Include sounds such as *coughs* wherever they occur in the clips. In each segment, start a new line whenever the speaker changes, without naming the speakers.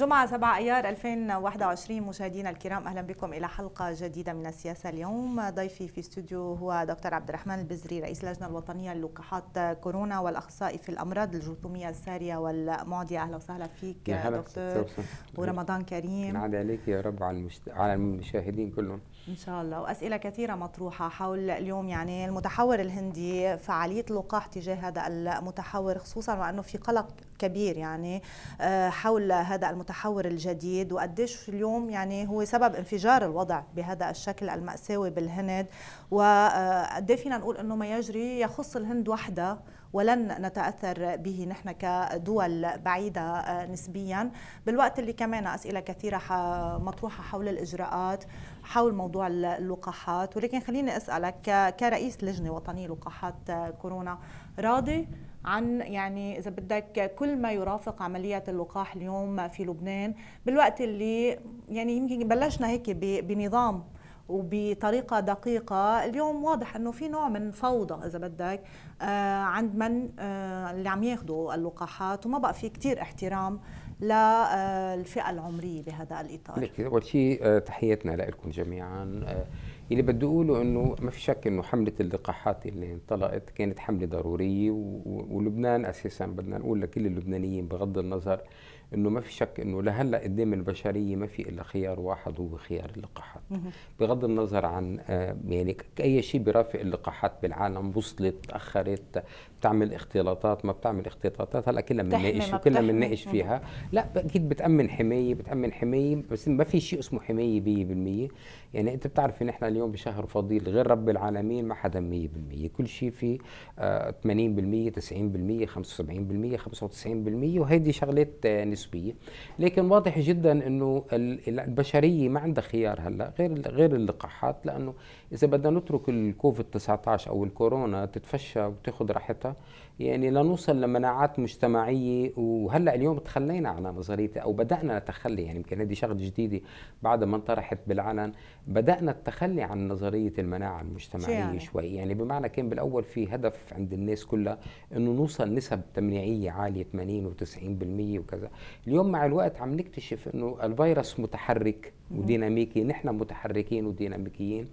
الجمعة 7 أيار 2021 مشاهدينا الكرام أهلا بكم إلى حلقة جديدة من السياسة اليوم ضيفي في استوديو هو دكتور عبد الرحمن البزري رئيس اللجنة الوطنية للقاحات كورونا والأخصائي في الأمراض الجرثومية السارية والمعدية أهلا وسهلا فيك دكتور ورمضان كريم نعاد
عليك يا رب على المشاهدين كلهم
ان شاء الله واسئله كثيره مطروحه حول اليوم يعني المتحور الهندي فعاليه اللقاح تجاه هذا المتحور خصوصا وانه في قلق كبير يعني آه، حول هذا المتحور الجديد وقديش اليوم يعني هو سبب انفجار الوضع بهذا الشكل المأساوي بالهند وقد فينا نقول انه ما يجري يخص الهند وحدها ولن نتاثر به نحن كدول بعيده آه، نسبيا بالوقت اللي كمان اسئله كثيره مطروحه حول الاجراءات حول موضوع اللقاحات ولكن خليني اسالك كرئيس لجنه وطنيه لقاحات آه، كورونا راضي عن يعني اذا بدك كل ما يرافق عمليه اللقاح اليوم في لبنان بالوقت اللي يعني يمكن بلشنا هيك بنظام وبطريقه دقيقه اليوم واضح انه في نوع من فوضى اذا بدك آه، عند من آه، اللي عم ياخذوا اللقاحات وما بقى في كثير احترام للفئه آه، العمريه بهذا الاطار
لك اول شيء آه، تحياتنا لكم جميعا آه، اللي بدي اقوله انه ما في شك انه حمله اللقاحات اللي انطلقت كانت حمله ضروريه ولبنان اساسا بدنا نقول لكل اللبنانيين بغض النظر انه ما في شك انه لهلا قدام البشريه ما في الا خيار واحد هو خيار اللقاحات بغض النظر عن يعني اي شيء برافق اللقاحات بالعالم وصلت تاخرت بتعمل اختلاطات ما بتعمل اختلاطات هلا كلها بنناقش وكلها بنناقش فيها لا اكيد بتامن حمايه بتامن حمايه بس ما في شيء اسمه حمايه 100% يعني انت بتعرف ان احنا اليوم بشهر فضيل غير رب العالمين ما حدا 100% كل شيء في 80% 90% 75% 95% وهيدي شغلات آه، نسبيه لكن واضح جدا انه البشريه ما عندها خيار هلا غير غير اللقاحات لانه اذا بدنا نترك الكوفيد 19 او الكورونا تتفشى وتاخذ راحتها يعني لنوصل لمناعات مجتمعيه وهلا اليوم تخلينا عن نظريه او بدانا نتخلي يعني يمكن هذه شغله جديده بعد ما انطرحت بالعلن بدانا التخلي عن نظريه المناعه المجتمعيه يعني. شوي يعني بمعنى كان بالاول في هدف عند الناس كلها انه نوصل نسب تمنيعيه عاليه 80 و90% وكذا اليوم مع الوقت عم نكتشف انه الفيروس متحرك وديناميكي نحن متحركين وديناميكيين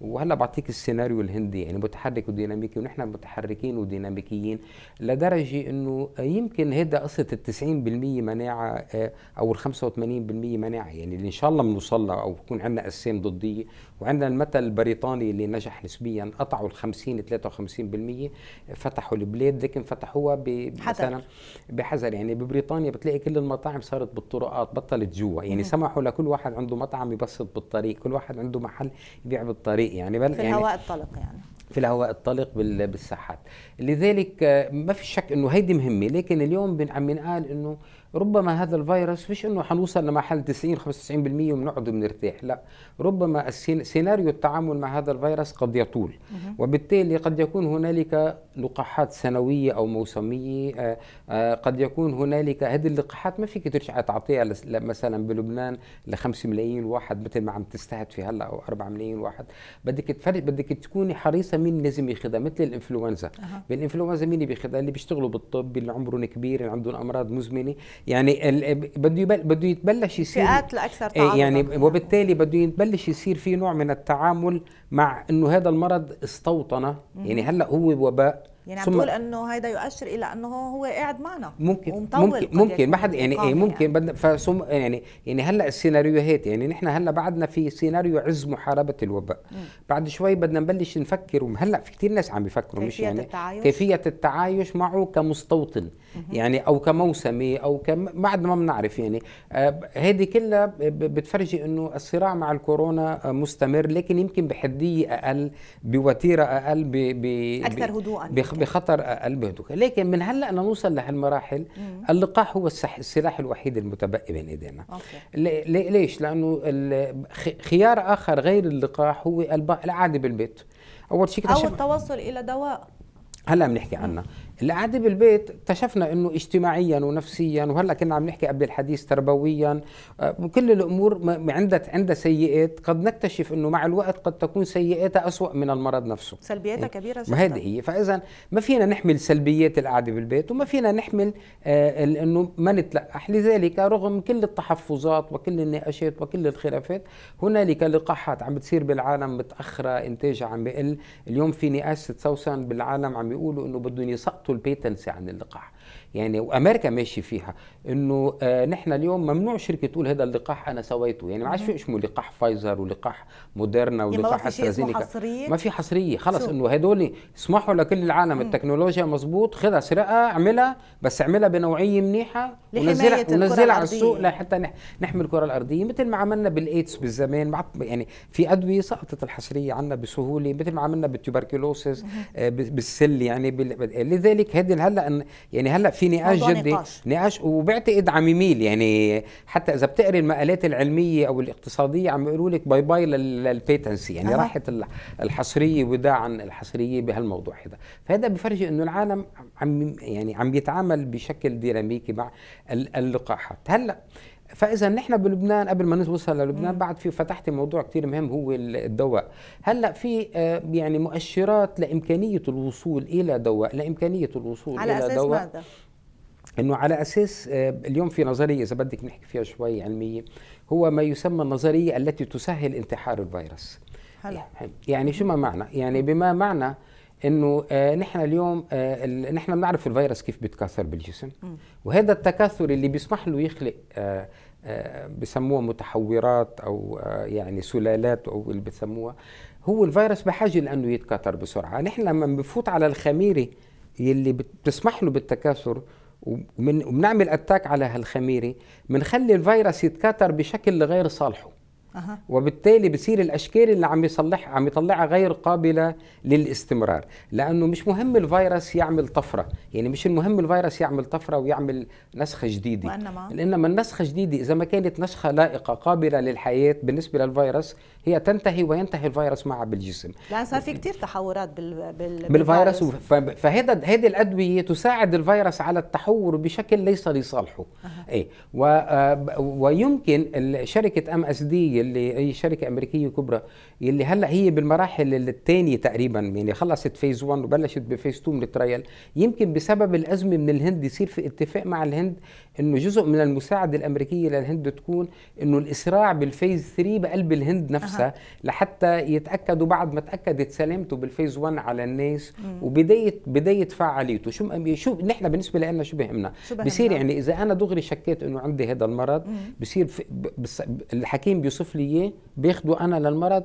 وهلا بعطيك السيناريو الهندي يعني متحرك وديناميكي ونحن متحركين وديناميكيين لدرجة أنه يمكن هيدا قصة التسعين بالمية مناعة آه، أو الخمسة وثمانين بالمية مناعة يعني اللي إن شاء الله بنوصل لها أو يكون عندنا أجسام ضدية وعندنا المثل البريطاني اللي نجح نسبيا قطعوا الخمسين 53 بالمية فتحوا البلاد لكن فتحوها مثلا بحذر يعني ببريطانيا بتلاقي كل المطاعم صارت بالطرقات بطلت جوا يعني سمحوا لكل واحد عنده مطعم يبسط بالطريق كل واحد عنده محل يبيع بالطريق يعني بل في يعني الهواء الطلق يعني في الهواء الطلق بالساحات لذلك آه، ما في شك انه هيدي مهمه لكن اليوم عم ينقال انه ربما هذا الفيروس مش انه حنوصل لمحل 90 95% ونقعد بنرتاح لا ربما سيناريو التعامل مع هذا الفيروس قد يطول وبالتالي قد يكون هنالك لقاحات سنويه او موسميه آه، آه، قد يكون هنالك هذه اللقاحات ما فيك ترجع تعطيها مثلا بلبنان ل 5 ملايين واحد مثل ما عم تستهد في هلا او 4 ملايين واحد بدك تفرق بدك تكوني حريصه مين لازم ياخذها مثل الانفلونزا بالانفلونزا مين اللي بياخذها اللي بيشتغلوا بالطب اللي عمرهم كبير اللي عندهم امراض مزمنه يعني بده يبل بده يتبلش يصير فئات
لاكثر إيه، تعرضا يعني
وبالتالي بده يتبلش يصير في نوع من التعامل مع انه هذا المرض استوطن يعني هلا هو وباء يعني عم تقول
انه هيدا يؤشر الى انه هو قاعد معنا
ممكن ومطول ممكن ممكن ما حد يعني ايه ممكن يعني. فسم يعني يعني هلا السيناريو هيك يعني نحن هلا بعدنا في سيناريو عز محاربه الوباء م. بعد شوي بدنا نبلش نفكر وهلا في كثير ناس عم بيفكروا مش يعني التعايش. كيفيه التعايش معه كمستوطن م. يعني او كموسمي او كم بعد ما بنعرف يعني هذه آه، كلها بتفرجي انه الصراع مع الكورونا آه، مستمر لكن يمكن بحديه اقل بوتيره اقل ب, ب اكثر هدوءا بخطر اقل هندوكا لكن من هلا نوصل لهالمراحل اللقاح هو السلاح الوحيد المتبقي بين ايدينا ليش لانه خيار اخر غير اللقاح هو العاده بالبيت اول شيء او
التوصل الى دواء
هلا بنحكي عنها القعدة بالبيت اكتشفنا انه اجتماعيا ونفسيا وهلا كنا عم نحكي قبل الحديث تربويا وكل آه، الامور عندها عندها سيئات قد نكتشف انه مع الوقت قد تكون سيئاتها أسوأ من المرض نفسه سلبياتها إيه؟ كبيرة جدا هذه هي فاذا ما فينا نحمل سلبيات القعدة بالبيت وما فينا نحمل آه انه ما نتلقح لذلك رغم كل التحفظات وكل النقاشات وكل الخلافات هنالك لقاحات عم بتصير بالعالم متاخره انتاجها عم بقل اليوم في نقاش سوسن بالعالم عم بيقولوا انه بدهم يسقطوا البيتلز عن اللقاح يعني وامريكا ماشي فيها انه آه نحن اليوم ممنوع شركه تقول هذا اللقاح انا سويته يعني ما عادش في اسمه لقاح فايزر ولقاح موديرنا ولقاح استرازينيكا ما في حصريه خلص انه هدول اسمحوا لكل العالم التكنولوجيا مظبوط خذها سرقها اعملها بس اعملها بنوعيه منيحه ونزلها ونزل على السوق لحتى نحمي الكره الارضيه مثل ما عملنا بالايدز بالزمان يعني في ادويه سقطت الحصريه عنا بسهوله مثل ما عملنا بالتوبركلوسز آه، بالسل يعني لذلك هذه هلا يعني هلا هلا في نقاش جدي نقاش, وبعتقد عم يميل يعني حتى اذا بتقري المقالات العلميه او الاقتصاديه عم يقولوا لك باي باي للبيتنسي يعني أه. راحت الحصريه وداعا الحصريه بهالموضوع هذا فهذا بفرجي انه العالم عم يعني عم يتعامل بشكل ديناميكي مع اللقاحات هلا فاذا نحن بلبنان قبل ما نوصل للبنان بعد في فتحت موضوع كثير مهم هو الدواء هلا في آه، يعني مؤشرات لامكانيه الوصول الى دواء لامكانيه الوصول على الى أساس دواء ماذا؟ انه على اساس آه، اليوم في نظريه اذا بدك نحكي فيها شوي علميه هو ما يسمى النظريه التي تسهل انتحار الفيروس هلا يعني شو ما معنى يعني بما معنى انه آه، نحن اليوم آه، نحن بنعرف الفيروس كيف بيتكاثر بالجسم وهذا التكاثر اللي بيسمح له يخلق آه، بسموها متحورات او يعني سلالات او اللي بسموها هو الفيروس بحاجه لانه يتكاثر بسرعه نحن لما بنفوت على الخميره اللي بتسمح له بالتكاثر وبنعمل اتاك على هالخميره بنخلي الفيروس يتكاثر بشكل غير صالحه وبالتالي بصير الاشكال اللي عم يصلح عم يطلعها غير قابله للاستمرار لانه مش مهم الفيروس يعمل طفره يعني مش المهم الفيروس يعمل طفره ويعمل نسخه جديده وإنما؟ انما النسخه الجديده اذا ما كانت نسخه لائقه قابله للحياه بالنسبه للفيروس هي تنتهي وينتهي الفيروس معها بالجسم
لان صار في كثير تحورات بال... بال... بالفيروس
فهذا هذه الادويه تساعد الفيروس على التحور بشكل ليس لصالحه أه. ايه و... آه، ويمكن شركه ام اس دي اللي هي شركه امريكيه كبرى اللي هلا هي بالمراحل الثانيه تقريبا يعني خلصت فيز 1 وبلشت بفيز 2 من الترايل يمكن بسبب الازمه من الهند يصير في اتفاق مع الهند انه جزء من المساعده الامريكيه للهند تكون انه الاسراع بالفيز 3 بقلب الهند نفسها أه. لحتى يتاكدوا بعد ما تاكدت سلامته بالفيز 1 على الناس مم. وبدايه بدايه فعاليته شو شو نحن بالنسبه لنا شو بهمنا بصير يعني اذا انا دغري شكيت انه عندي هذا المرض بصير الحكيم بيوصف لي اياه باخده انا للمرض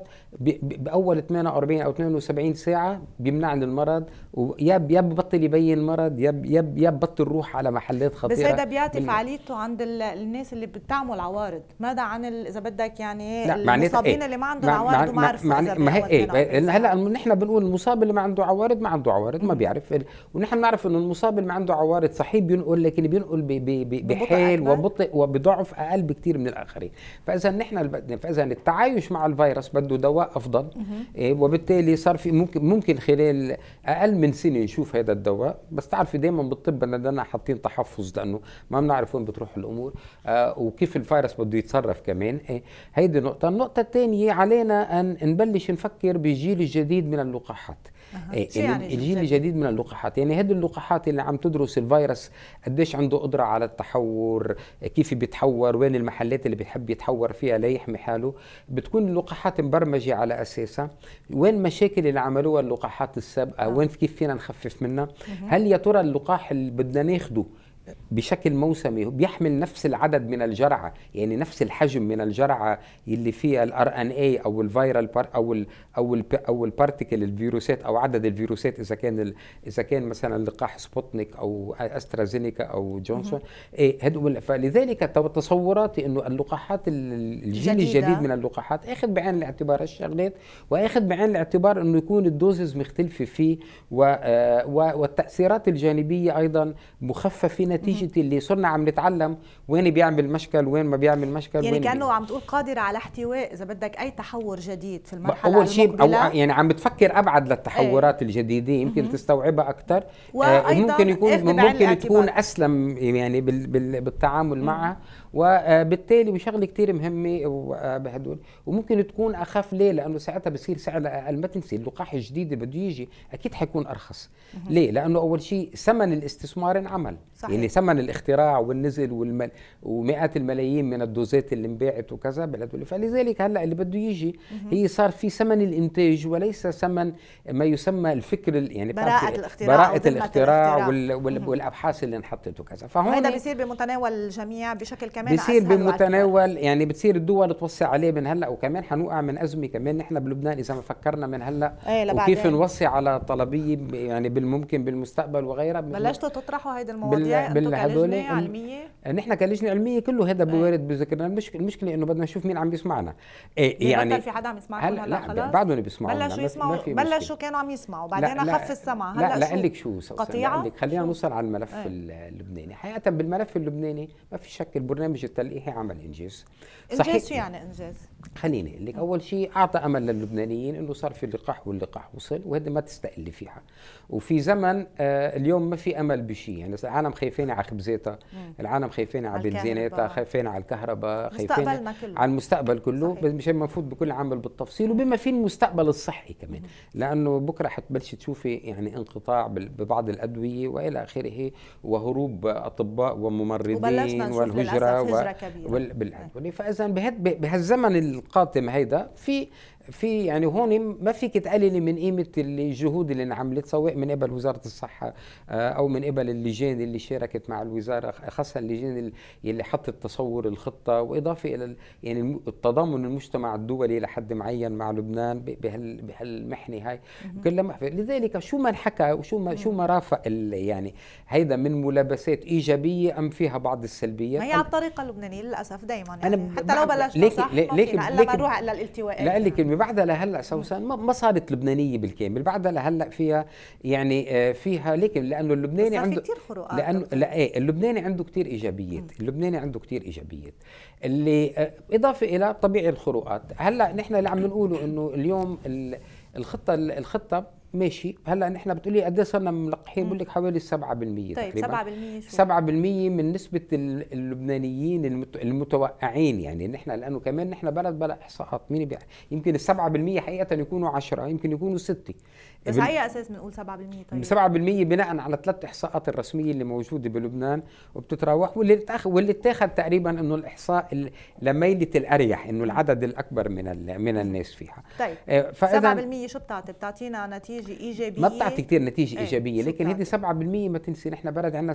باول 48 او 72 ساعه بيمنعني المرض ويا يا ببطل يبين مرض يا يا ببطل روح على محلات خطيره بس هذا بيعطي فعاليته
عند الناس اللي بتعمل عوارض ماذا عن اذا بدك يعني إيه، المصابين إيه؟ اللي ما عندهم عوارض وما عرفوا ما هي ايه
هلا نحن بنقول المصاب اللي ما عنده عوارض ما عنده عوارض ما بيعرف ونحن بنعرف انه المصاب اللي ما عنده عوارض صحيح بينقل لكن بينقل بحيل وبطء وبضعف اقل بكثير من الاخرين فاذا نحن فاذا التعايش مع الفيروس بده دواء افضل إيه وبالتالي صار في ممكن ممكن خلال اقل من سنه نشوف هذا الدواء بس تعرفي دائما بالطب بدنا حاطين تحفظ لانه ما بنعرف نعرف وين بتروح الامور آه وكيف الفيروس بده يتصرف كمان آه هيدي نقطه النقطه الثانيه علينا ان نبلش نفكر بالجيل الجديد من اللقاحات آه. آه. يعني الجيل يعني الجديد من اللقاحات يعني هذه اللقاحات اللي عم تدرس الفيروس قديش عنده قدره على التحور كيف بيتحور وين المحلات اللي بيحب يتحور فيها ليحمي حاله بتكون اللقاحات مبرمجه على اساسها وين مشاكل اللي عملوها اللقاحات السابقه آه. وين كيف فينا نخفف منها هل يا ترى اللقاح اللي بدنا ناخده بشكل موسمي بيحمل نفس العدد من الجرعه يعني نفس الحجم من الجرعه اللي فيها الار ان اي او الفيرال part او الـ او الـ او البارتيكل الفيروسات او عدد الفيروسات اذا كان اذا كان مثلا لقاح سبوتنيك او استرازينيكا او جونسون إيه فلذلك تصوراتي انه اللقاحات الجيل الجديد من اللقاحات اخذ بعين الاعتبار هالشغلات واخذ بعين الاعتبار انه يكون الدوزز مختلفه فيه آه، والتاثيرات الجانبيه ايضا مخففه نتيجه اللي صرنا عم نتعلم وين بيعمل مشكل وين ما بيعمل مشكل يعني كانه
عم تقول قادره على احتواء اذا بدك اي تحور جديد في المرحله اول شيء أو يعني
عم بتفكر ابعد للتحورات ايه. الجديده يمكن تستوعبها اكثر آه، وممكن يكون ممكن تكون اسلم يعني بالتعامل معها وبالتالي وشغله كتير مهمه آه، بهدول وممكن تكون اخف ليه لانه ساعتها بصير سعر اقل ما آه، تنسي اللقاح الجديد اللي بده يجي اكيد حيكون ارخص ليه لانه اول شيء ثمن الاستثمار انعمل صحيح. يعني ثمن الاختراع والنزل والمل ومئات الملايين من الدوزات اللي انباعت وكذا بلدول. فلذلك هلا اللي بده يجي هي صار في ثمن الانتاج وليس ثمن ما يسمى الفكر يعني براءة الاختراع براءة الاختراع, الاختراع وال وال والابحاث اللي انحطت وكذا فهون هذا
بيصير بمتناول الجميع بشكل كامل كمان بيصير بمتناول
يعني بتصير الدول توصي عليه من هلا وكمان حنوقع من ازمه كمان نحن بلبنان اذا ما فكرنا من هلا ايه وكيف نوصي على طلبيه يعني بالممكن بالمستقبل وغيرها بلشتوا
تطرحوا هيدي المواضيع بال... كلجنه علميه
نحن كلجنه علميه كله هذا إيه. بوارد بذكرنا المشكله انه بدنا نشوف مين عم بيسمعنا إيه يعني في
حدا عم يسمعكم هلا, هل خلص بعدهم بيسمعوا بلشوا يسمعوا بلشوا كانوا عم يسمعوا بعدين اخف السمع هلا لا لك شو قطيعه
خلينا نوصل على الملف إيه. اللبناني حقيقه بالملف اللبناني ما في شك البرنامج البرنامج التلقيحي عمل انجاز انجاز شو
يعني انجاز؟
خليني اقول لك اول شيء اعطى امل للبنانيين انه صار في لقاح واللقاح وصل وهذا ما تستقل فيها وفي زمن آه اليوم ما في امل بشيء يعني العالم خايفين على خبزاتها العالم خايفين على بنزيناتها خايفين على الكهرباء خايفين على المستقبل كله صحيح. مش المفروض بكل عمل بالتفصيل وبما في المستقبل الصحي كمان مم. لانه بكره حتبلشي تشوفي يعني انقطاع ببعض الادويه والى اخره وهروب اطباء وممرضين والهجره و... وال... إيه. فاذا بهالزمن القاتم هيدا في في يعني هون ما فيك تقللي من قيمه الجهود اللي انعملت سواء من قبل وزاره الصحه آه، او من قبل اللجان اللي شاركت مع الوزاره خاصه اللجان اللي حطت تصور الخطه واضافه الى يعني التضامن المجتمع الدولي لحد معين مع لبنان بهالمحنه هاي كلها لذلك شو ما انحكى وشو ما شو ما رافق يعني هيدا من ملابسات ايجابيه ام فيها بعض السلبيات ما هي على
الطريقه اللبنانيه للاسف دائما يعني حتى لو بلشنا صح لكن لكن الا ما نروح الا الالتواءات
اللي بعدها لهلا سوسن نعم. ما صارت لبنانيه بالكامل بعدها لهلا فيها يعني آه، فيها لكن لانه اللبناني عنده كثير خروقات لانه لا ايه اللبناني عنده كثير ايجابيات اللبناني عنده كثير ايجابيات اللي آه، اضافه الى طبيعي الخروقات هلا نحن اللي عم نقوله انه اليوم الخطه الخطه ماشي هلا نحن بتقولي قد ايه صرنا ملقحين بقول لك حوالي 7% طيب تقريبا 7% شو 7% من نسبه اللبنانيين المتوقعين يعني نحن لانه كمان نحن بلد بلا احصاءات مين بيع... يمكن ال 7% حقيقه يكونوا 10 يمكن يكونوا 6 بس على اي اساس بنقول 7% طيب 7% بناء على ثلاث احصاءات الرسميه اللي موجوده بلبنان وبتتراوح واللي تأخ... واللي اتاخذ تقريبا انه الاحصاء لميله الاريح انه العدد الاكبر من ال... من طيب. الناس فيها
طيب فاذا 7% شو بتعطي بتعطينا نتيجه نتيجه ايجابيه ما بتعطي كثير نتيجه ايه ايجابيه لكن
هذه 7% ما تنسي نحن بلد عندنا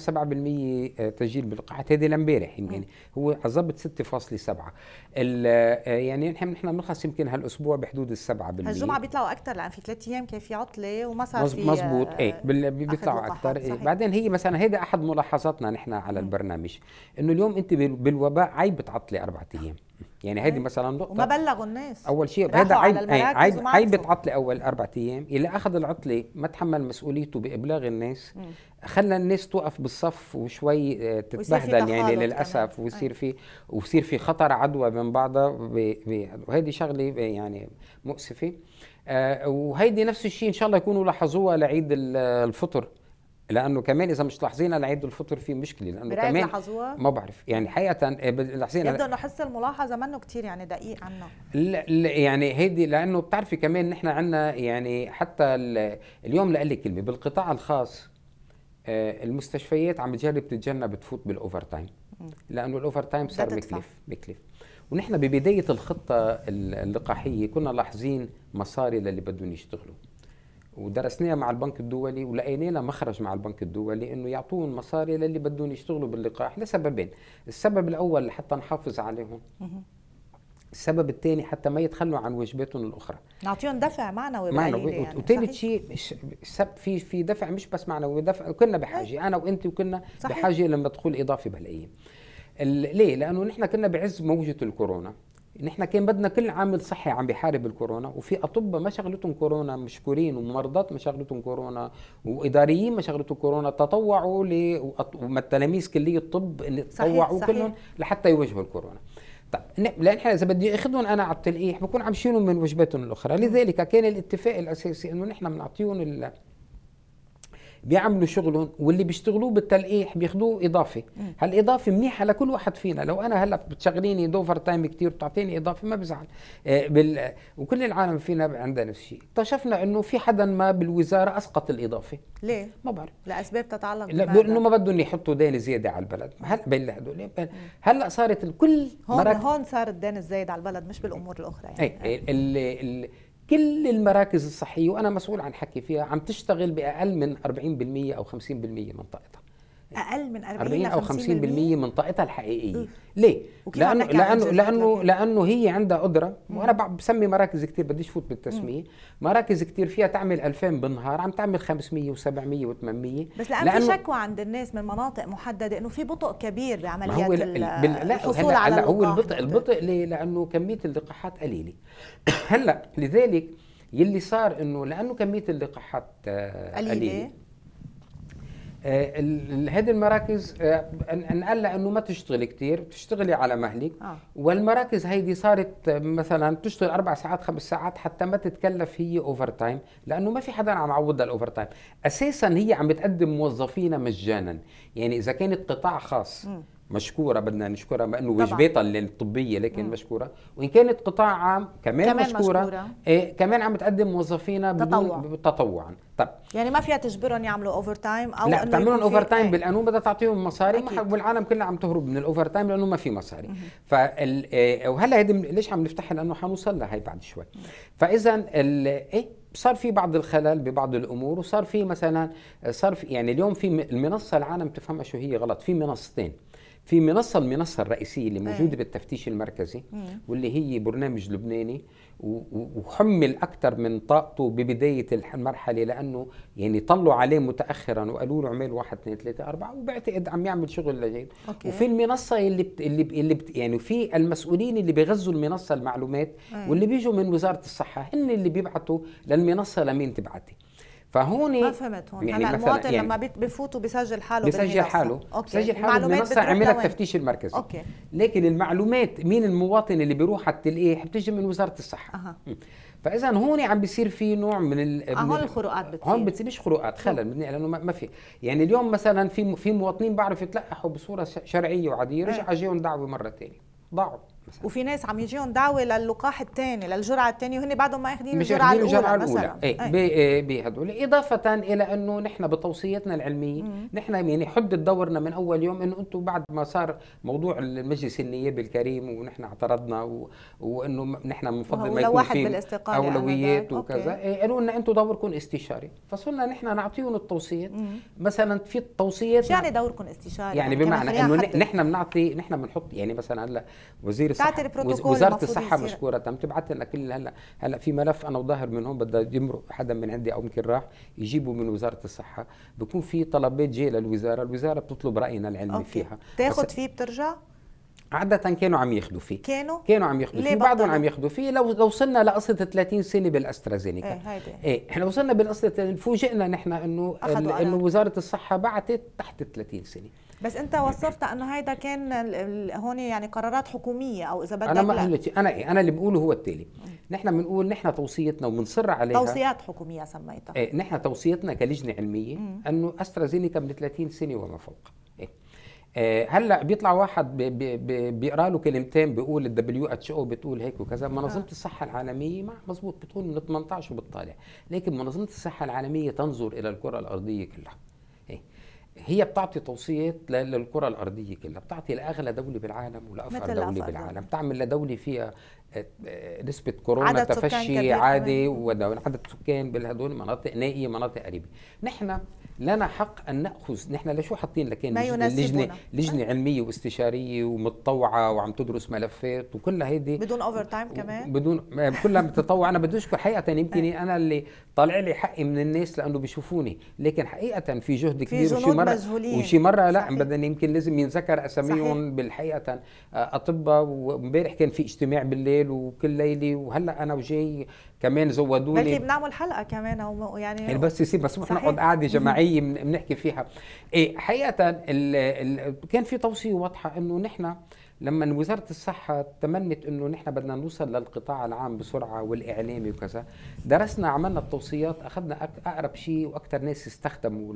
7% آه، تسجيل بالقاعات هذه لامبارح يمكن هو ظبط 6.7 آه، يعني نحن نحن بنخص يمكن هالاسبوع بحدود ال 7% الجمعه
بيطلعوا اكثر لان في ثلاث ايام كان في عطله وما صار في مضبوط ايه
آه، بيطلعوا اكثر إيه بعدين هي مثلا هذا احد ملاحظاتنا نحن على البرنامج انه اليوم انت بالوباء عيب بتعطلي اربع ايام يعني هيدي إيه. مثلا نقطه وما
بلغوا الناس اول شيء هذا عيب عيب عيب
عطله اول اربع ايام اللي اخذ العطله ما تحمل مسؤوليته بابلاغ الناس خلى الناس توقف بالصف وشوي آه، تتبهدل يعني للاسف ويصير في ويصير في خطر عدوى من بعضها وهيدي شغله يعني مؤسفه آه وهيدي نفس الشيء ان شاء الله يكونوا لاحظوها لعيد الفطر لانه كمان اذا مش انا عيد الفطر في مشكله لانه كمان ما بعرف يعني حقيقه إيه، لاحظين يبدو انه
حس الملاحظه منه كثير يعني دقيق عنا
لا, لا يعني هيدي لانه بتعرفي كمان نحن عندنا يعني حتى اليوم لأقول لك كلمه بالقطاع الخاص آه، المستشفيات عم تجرب تتجنب تفوت بالاوفر تايم لانه الاوفر تايم صار مكلف مكلف ونحن ببدايه الخطه اللقاحيه كنا لاحظين مصاري للي بدهم يشتغلوا ودرسناها مع البنك الدولي ولقينا لها مخرج مع البنك الدولي انه يعطون مصاري للي بدهم يشتغلوا باللقاح لسببين، السبب الاول حتى نحافظ عليهم السبب الثاني حتى ما يتخلوا عن واجباتهم الاخرى
نعطيهم دفع معنوي معنوي يعني وثالث
شيء في في دفع مش بس معنوي دفع كنا بحاجه إيه. انا وانت وكنا صحيح. بحاجه لمدخول اضافي بهالايام ليه؟ لانه نحن كنا بعز موجه الكورونا نحن كان بدنا كل عامل صحي عم بيحارب الكورونا وفي اطباء ما شغلتهم كورونا مشكورين وممرضات ما شغلتهم كورونا واداريين ما شغلتهم كورونا تطوعوا ل التلاميذ كليه الطب تطوعوا كلهم لحتى يواجهوا الكورونا طيب لان احنا اذا بدي اخذهم انا على التلقيح بكون عم شيلهم من وجبتهم الاخرى لذلك كان الاتفاق الاساسي انه نحن بنعطيهم بيعملوا شغلهم واللي بيشتغلوه بالتلقيح إيه، بياخذوه اضافه هالاضافه منيحه لكل واحد فينا لو انا هلا بتشغليني دوفر تايم كثير بتعطيني اضافه ما بزعل آه، بال... وكل العالم فينا عندها نفس الشيء اكتشفنا انه في حدا ما بالوزاره اسقط الاضافه
ليه ما بعرف لاسباب تتعلق لا لانه ما
بدهم يحطوا دين زياده على البلد هلا بين هدول هلا صارت الكل هون هون
صار الدين الزايد على البلد مش بالامور الاخرى
يعني اي كل المراكز الصحيه وانا مسؤول عن حكي فيها عم تشتغل باقل من 40% او 50% من طاقتها
اقل من 40, 40 او 50%, 50 من
منطقتها الحقيقيه ليه لانه لانه لانه لانه هي عندها قدره وانا بسمي مراكز كثير بديش فوت بالتسميه مراكز كثير فيها تعمل 2000 بالنهار عم تعمل 500 و700 و800 بس لأن لانه في
شكوى عند الناس من مناطق محدده انه في بطء كبير بعمليات هو لا بال... الحصول هلأ على هلأ هو البطء البطء
ليه لانه كميه اللقاحات قليله *coughs* هلا لذلك يلي صار انه لانه كميه اللقاحات آه، قليله هذه آه، المراكز آه، نقول انه ما تشتغل كثير بتشتغلي على مهلك آه. والمراكز هيدي صارت آه، مثلا تشتغل اربع ساعات خمس ساعات حتى ما تتكلف هي اوفر تايم لانه ما في حدا عم يعوضها الاوفر تايم اساسا هي عم بتقدم موظفينا مجانا يعني اذا كانت قطاع خاص م. مشكوره بدنا نشكرها ما انه وجبتها الطبيه لكن مم. مشكوره وان كانت قطاع عام كمان, كمان مشكوره, مشكورة. إيه كمان عم تقدم موظفينا بدون تطوعا طب
يعني ما فيها تجبرهم يعملوا اوفر تايم او لا بتعملهم اوفر تايم ايه. بالقانون
بدها تعطيهم مصاري والعالم كلها عم تهرب من الاوفر تايم لانه ما في مصاري فال إيه وهلا هيدي ليش عم نفتحها لانه حنوصل لها هي بعد شوي فاذا ايه صار في بعض الخلل ببعض الامور وصار في مثلا صار في يعني اليوم في المنصه العالم تفهمها شو هي غلط في منصتين في منصه المنصه الرئيسيه اللي موجوده أي. بالتفتيش المركزي مم. واللي هي برنامج لبناني وحمل اكثر من طاقته ببدايه المرحله لانه يعني طلوا عليه متاخرا وقالوا له اعمل واحد اثنين ثلاثه اربعه وبعتقد عم يعمل شغل لجين أوكي. وفي المنصه اللي بت اللي ب... اللي بت يعني في المسؤولين اللي بيغذوا المنصه المعلومات أي. واللي بيجوا من وزاره الصحه هن اللي بيبعتوا للمنصه لمين تبعتي فهون ما فهمت هون يعني هلا المواطن يعني لما
بفوت وبسجل حاله بسجل حاله أوكي. بسجل حاله منصه عملها التفتيش المركزي أوكي.
لكن المعلومات مين المواطن اللي بيروح على التلقيح إيه، بتجي من وزاره الصحه أه. فاذا هون عم بيصير في نوع من ال آه، هون الخروقات بتصير هون بتصير مش خروقات خلل لانه ما في يعني اليوم مثلا في في مواطنين بعرف يتلقحوا بصوره شرعيه وعاديه رجع اجيهم إيه. دعوه مره ثانيه ضاعوا
مثلا وفي ناس عم يجيهم دعوه للقاح الثاني للجرعه الثانيه وهن بعدهم ما ياخذين الجرعه الاولى الجرعه الاولى
اي إيه. بهدول إيه، اضافه الى انه نحن بتوصيتنا العلميه نحن يعني حدد دورنا من اول يوم انه انتم بعد ما صار موضوع المجلس النيابي الكريم ونحن اعترضنا و... وانه نحن بنفضل ما يكون في يعني اولويات وكذا إيه، قالوا لنا انتم دوركم استشاري فصرنا نحن نعطيهم التوصيات مثلا في التوصيات شو يعني دوركم استشاري يعني, يعني بمعنى انه نحن بنعطي نحن بنحط يعني مثلا هلا وزير بتاعت البروتوكول وزاره الصحه مشكوره تم تبعث لنا كل هلا هلا في ملف انا وظاهر منهم بده يمرق حدا من عندي او يمكن راح يجيبوا من وزاره الصحه بكون في طلبات جايه للوزاره الوزاره بتطلب راينا العلمي أوكي. فيها تاخذ فيه بترجع عادة كانوا عم ياخذوا فيه كانوا كانوا عم ياخذوا فيه بعضهم عم ياخذوا فيه لو لو وصلنا لقصة 30 سنة بالاسترازينيكا ايه هيدي ايه احنا وصلنا بالقصة فوجئنا نحن انه انه وزارة الصحة بعتت تحت 30 سنة
بس انت وصفت انه هيدا كان هون يعني قرارات حكوميه او اذا بدك انا ما
قلت انا إيه، انا اللي بقوله هو التالي نحن بنقول نحن توصيتنا وبنصر عليها توصيات
حكوميه سميتها
ايه نحن توصيتنا كلجنه علميه انه استرازينيكا من 30 سنه وما فوق ايه, إيه، هلا بيطلع واحد بيقرا له كلمتين بيقول الدبليو اتش او بتقول هيك وكذا آه. منظمه الصحه العالميه ما مزبوط بتقول من 18 وبتطالع لكن منظمه الصحه العالميه تنظر الى الكره الارضيه كلها هي بتعطي توصيات للكره الارضيه كلها بتعطي لاغلى دوله بالعالم ولافقر دوله بالعالم بتعمل لدوله فيها آه، آه، نسبة كورونا تفشي عادي وعدد سكان بهدول مناطق نائية مناطق قريبة نحن لنا حق ان ناخذ نحن لشو حاطين لك لجنه لجنه علميه واستشاريه ومتطوعه وعم تدرس ملفات وكلها هيدي بدون اوفر
تايم كمان
بدون كلها متطوع انا بدي اشكر حقيقه يمكن انا اللي طالع لي حقي من الناس لانه بيشوفوني لكن حقيقه في جهد كبير وشي مره مزهولين. وشي مره لا بدنا يمكن لازم ينذكر اساميهم بالحقيقه آه، اطباء وامبارح كان في اجتماع بالليل وكل ليله وهلا انا وجاي كمان زودوا لي
بنعمل حلقه كمان او يعني إيه، بس
يصير بس احنا نقعد قعده جماعيه بنحكي فيها إيه حقيقه ال الـ كان في توصيه واضحه انه نحن لما وزاره الصحه تمنت انه نحن بدنا نوصل للقطاع العام بسرعه والاعلامي وكذا درسنا عملنا التوصيات اخذنا اقرب شيء واكثر ناس استخدموا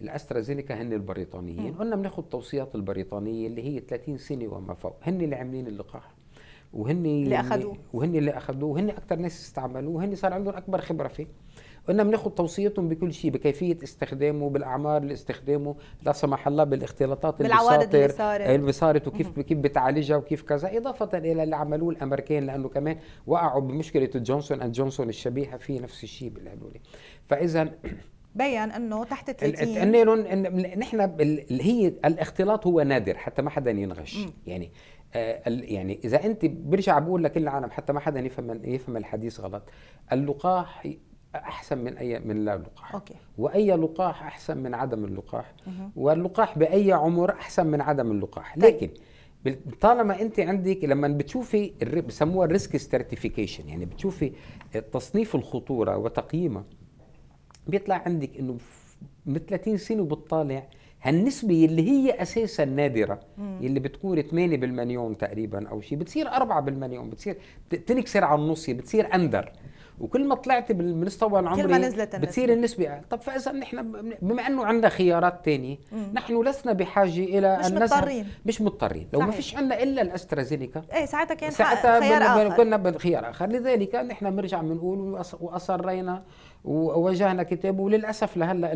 الاسترازينيكا هن البريطانيين قلنا بناخذ توصيات البريطانيه اللي هي 30 سنه وما فوق هن اللي عاملين اللقاح وهن اللي اخذوه وهن اللي اخذوه وهن اكثر ناس استعملوه وهن صار عندهم اكبر خبره فيه قلنا بناخذ توصيتهم بكل شيء بكيفيه استخدامه بالاعمار اللي استخدامه لا سمح الله بالاختلاطات اللي صارت اللي صارت وكيف كيف بتعالجها وكيف كذا اضافه الى اللي عملوه الامريكان لانه كمان وقعوا بمشكله جونسون اند جونسون الشبيهه في نفس الشيء بالهدول فاذا
بين انه تحت 30
انه نحن اللي هي الاختلاط هو نادر حتى ما حدا ينغش م. يعني آه، يعني اذا انت برجع بقول لكل العالم حتى ما حدا يفهم يفهم الحديث غلط اللقاح احسن من اي من لا لقاح أوكي. واي لقاح احسن من عدم اللقاح واللقاح باي عمر احسن من عدم اللقاح طيب. لكن طالما انت عندك لما بتشوفي بسموها الريسك ستراتيفيكيشن يعني بتشوفي تصنيف الخطوره وتقييمها بيطلع عندك انه من 30 سنه وبتطالع هالنسبة اللي هي أساسا نادرة مم. اللي بتكون 8 بالمليون تقريبا أو شيء بتصير 4 بالمليون بتصير تنكسر على النص بتصير أندر وكل ما طلعت بالمستوى العمري كل ما نزلت النسبة. بتصير النسبة أعلى طب فإذا نحن بما أنه عندنا خيارات ثانية نحن لسنا بحاجة إلى مش مضطرين مش مضطرين لو صحيح. ما فيش عندنا إلا الأسترازينيكا إيه ساعتها كان ساعتها خيار آخر كنا بخيار آخر لذلك نحن بنرجع بنقول وأصرينا ووجهنا كتاب وللاسف لهلا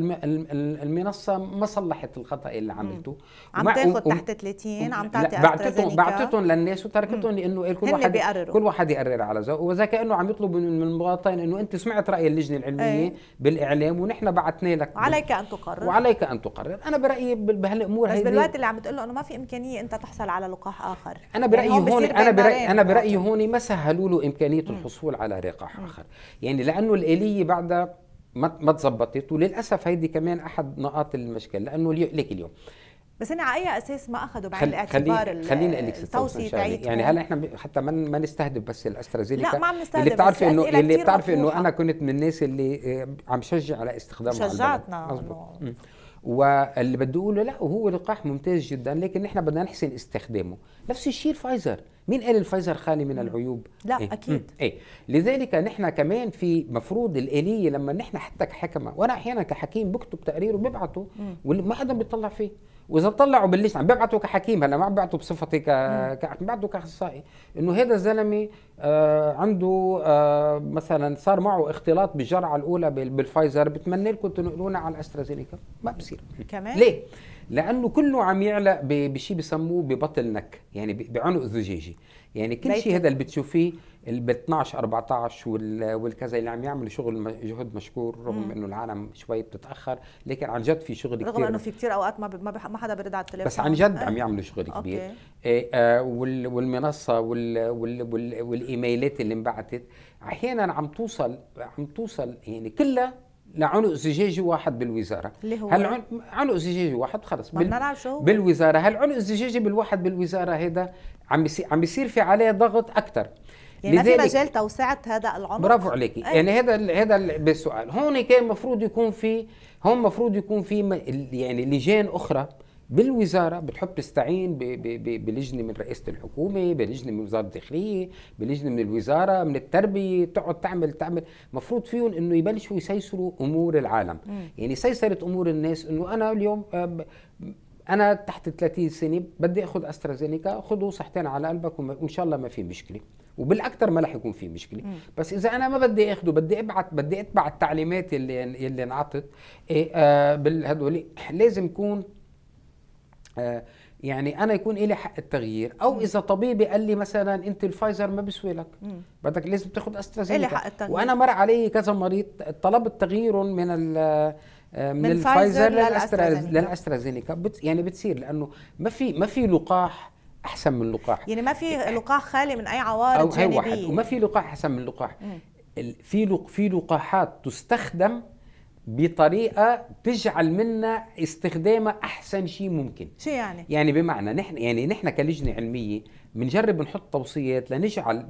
المنصه ما صلحت الخطا اللي عملته عم تاخذ تحت
30 عم تعطي بعتتهم بعتتهم
للناس وتركتهم لانه إيه، كل واحد بيقرروا. كل واحد يقرر على ذوقه وذا كانه عم يطلب من مبسوطين انه انت سمعت راي اللجنه العلميه أي. بالاعلام ونحن بعثنا لك وعليك ان تقرر وعليك ان تقرر انا برايي بهالامور بس بالوقت اللي
عم بتقول له انه ما في امكانيه انت تحصل على لقاح اخر انا يعني برايي يعني هون انا برايي انا برايي
هون ما سهلوا له امكانيه م. الحصول على لقاح اخر يعني لانه الاليه بعدها ما ما تزبطت وللاسف هيدي كمان احد نقاط المشكل لانه ليك اليوم
بس انا على اي اساس ما اخذوا بعين الاعتبار خلي خليني اقول لك التوصيه يعني هلا
احنا حتى ما ما نستهدف بس الاسترازينيكا لا ما عم نستهدف اللي بتعرفي انه اللي بتعرفي انه انا كنت من الناس اللي عم شجع على استخدامها شجعتنا انه واللي بده يقوله لا وهو لقاح ممتاز جدا لكن نحن بدنا نحسن استخدامه نفس الشيء الفايزر مين قال الفايزر خالي من العيوب لا إيه؟ اكيد ايه لذلك نحن كمان في مفروض الاليه لما نحن حتى كحكمه وانا احيانا كحكيم بكتب تقرير وببعته وما حدا بيطلع فيه واذا طلعوا بالليش عم ببعته كحكيم هلا ما عم بعته بصفتي ك ببعته كاخصائي انه هذا الزلمه آه عنده آه مثلا صار معه اختلاط بالجرعه الاولى بالفايزر بتمنى لكم تنقلونا على الاسترازينيكا ما بصير كمان ليه؟ لانه كله عم يعلق بشيء بسموه ببطل نك يعني بعنق زجاجي يعني كل شيء هذا اللي بتشوفيه ب 12 14 والكذا اللي عم يعمل شغل جهد مشكور رغم انه العالم شوي بتتاخر لكن عن جد في شغل كثير رغم انه في
كثير اوقات ما ما, ما حدا بيرد على التليفون بس عن جد عم إيه. يعملوا
شغل أوكي. كبير إيه، آه, آه والمنصه وال وال وال والايميلات اللي انبعتت احيانا عم توصل عم توصل يعني كلها لعنق زجاجي واحد بالوزاره اللي هو هل عنق زجاجي واحد خلص بال... نعرف شو بالوزاره هل عنق زجاجي بالواحد بالوزاره هذا عم بيصير عم بيصير في عليه ضغط اكثر يعني لذلك ما في مجال
توسعه هذا العمر برافو
عليكي أيه. يعني هذا هذا السؤال بالسؤال هون كان المفروض يكون في هون المفروض يكون في يعني لجان اخرى بالوزاره بتحب تستعين بلجنه من رئيسه الحكومه، بلجنه من وزاره الداخليه، بلجنه من الوزاره، من التربيه، تقعد تعمل تعمل، مفروض فيهم انه يبلشوا يسيسروا امور العالم، م. يعني سيسرت امور الناس انه انا اليوم آه، انا تحت 30 سنه بدي اخذ استرازينيكا خذوا صحتين على قلبك وان شاء الله ما في مشكله وبالاكثر ما رح يكون في مشكله م. بس اذا انا ما بدي اخده بدي ابعت بدي اتبع التعليمات اللي اللي انعطت إيه آه بالهدول لازم يكون آه، يعني انا يكون لي حق التغيير او اذا طبيبي قال لي مثلا انت الفايزر ما بيسوي لك بدك لازم تاخذ استرازينيكا إلي حق التغيير وانا مر علي كذا مريض طلب التغيير من ال آه، من, من الفايزر للاسترازينيكا, للأسترازينيكا يعني بتصير لانه ما في ما في لقاح احسن من لقاح
يعني ما في لقاح خالي من اي عوارض أو أيوة، جانبيه واحد وما
في لقاح احسن من لقاح في في لقاحات تستخدم بطريقه تجعل منا استخدامها احسن شيء ممكن شو يعني يعني بمعنى نحن يعني نحن كلجنه علميه بنجرب نحط توصيات لنجعل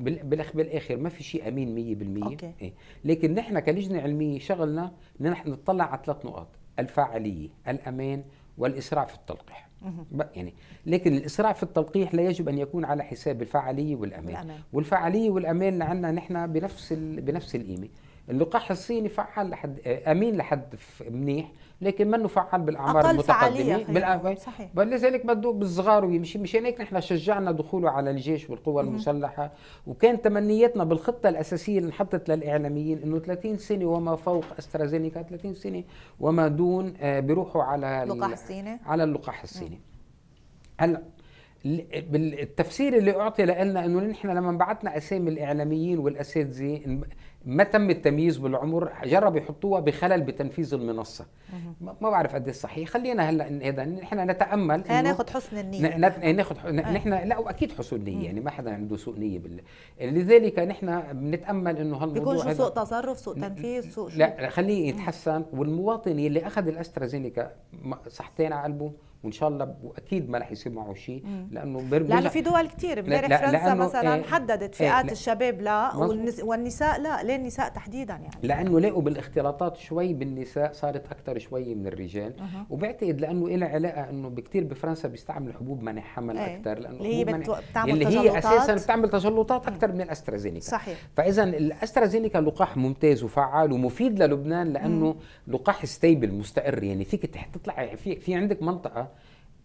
بالاخر ما في شيء امين 100% أوكي. إيه. لكن نحن كلجنه علميه شغلنا نحن نطلع على ثلاث نقاط الفاعليه الامان والاسراع في التلقيح يعني لكن الاسراع في التلقيح لا يجب ان يكون على حساب الفعاليه والامان, الأمان. والفعاليه والامان عندنا نحن بنفس بنفس القيمه اللقاح الصيني فعال لحد امين لحد منيح لكن منه فعال بالاعمار أقل فعاليه صحيح ولذلك بده بالصغار ويمشي مشان هيك نحن شجعنا دخوله على الجيش والقوى المسلحه وكان تمنياتنا بالخطه الاساسيه اللي انحطت للاعلاميين انه 30 سنه وما فوق استرازينيكا 30 سنه وما دون آه، بيروحوا على اللقاح الصيني على اللقاح الصيني هلا بالتفسير اللي اعطي لنا انه نحن لما بعتنا اسامي الاعلاميين والاساتذه ما تم التمييز بالعمر جربوا يحطوها بخلل بتنفيذ المنصه ما بعرف قد صحيح خلينا هلا هذا نحن نتامل انه ناخذ حسن النيه إيه، ناخذ آه. نحن لا واكيد حسن النيه يعني ما حدا عنده سوء نيه بال... لذلك نحن بنتامل انه هالموضوع بيكون شو سوء
تصرف سوء تنفيذ سوء لا خليه يتحسن
والمواطن اللي اخذ الاسترازينيكا صحتين على قلبه وان شاء الله واكيد ما رح يصير معه شيء لانه لانه في
دول كثير امبارح لا فرنسا مثلا إيه، حددت إيه، فئات الشباب لا والنساء لا ليه النساء تحديدا يعني
لانه لقوا بالاختلاطات شوي بالنساء صارت اكثر شوي من الرجال أه. وبعتقد لانه لها علاقه انه بكثير بفرنسا بيستعملوا حبوب منح حمل ايه. اكثر لانه اللي هي بتعمل اللي هي اساسا بتعمل تجلطات اكثر من الاسترازينيكا صحيح فاذا الاسترازينيكا لقاح ممتاز وفعال ومفيد للبنان لانه مم. لقاح ستيبل مستقر يعني فيك تطلع في في عندك منطقه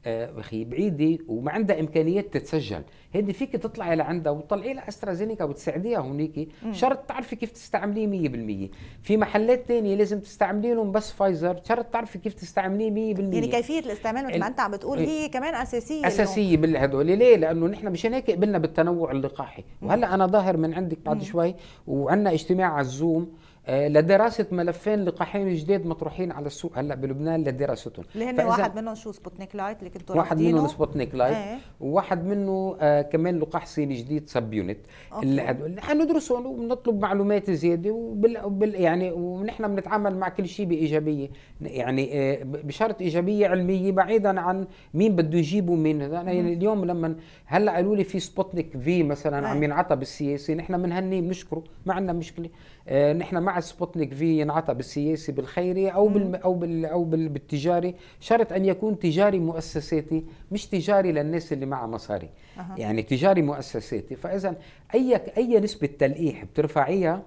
آه، اخي بعيده وما عندها امكانيات تتسجل هيدي فيك تطلعي لعندها وتطلعي إيه، لها استرازينيكا وتساعديها هونيك شرط تعرفي كيف تستعمليه 100% في محلات ثانيه لازم تستعملي لهم بس فايزر شرط تعرفي كيف تستعمليه 100% يعني كيفيه
الاستعمال مثل ما انت عم بتقول إيه. هي كمان اساسيه اساسيه
بالهدول ليه لانه نحن مشان هيك قبلنا بالتنوع اللقاحي وهلا انا ظاهر من عندك بعد شوي وعندنا اجتماع على الزوم آه، لدراسه ملفين لقاحين جديد مطروحين على السوق هلا بلبنان لدراستهم اللي هن واحد
منهم شو سبوتنيك لايت اللي كنتوا واحد منهم
سبوتنيك لايت وواحد إيه. منه آه كمان لقاح صيني جديد سب يونت اللي حندرسهم وبنطلب معلومات زياده وبال وبال يعني ونحن بنتعامل مع كل شيء بايجابيه يعني آه بشرط ايجابيه علميه بعيدا عن مين بده يجيبه مين انا يعني اليوم لما هلا قالوا لي في سبوتنيك في مثلا إيه. عم ينعطى بالسياسي نحن بنهنيه بنشكره ما عندنا مشكله آه، نحن مع سبوتنيك في ينعطى بالسياسي بالخيري او بالم او بال او بالتجاري شرط ان يكون تجاري مؤسساتي مش تجاري للناس اللي معها مصاري أه. يعني تجاري مؤسساتي فاذا اي اي نسبه تلقيح بترفعيها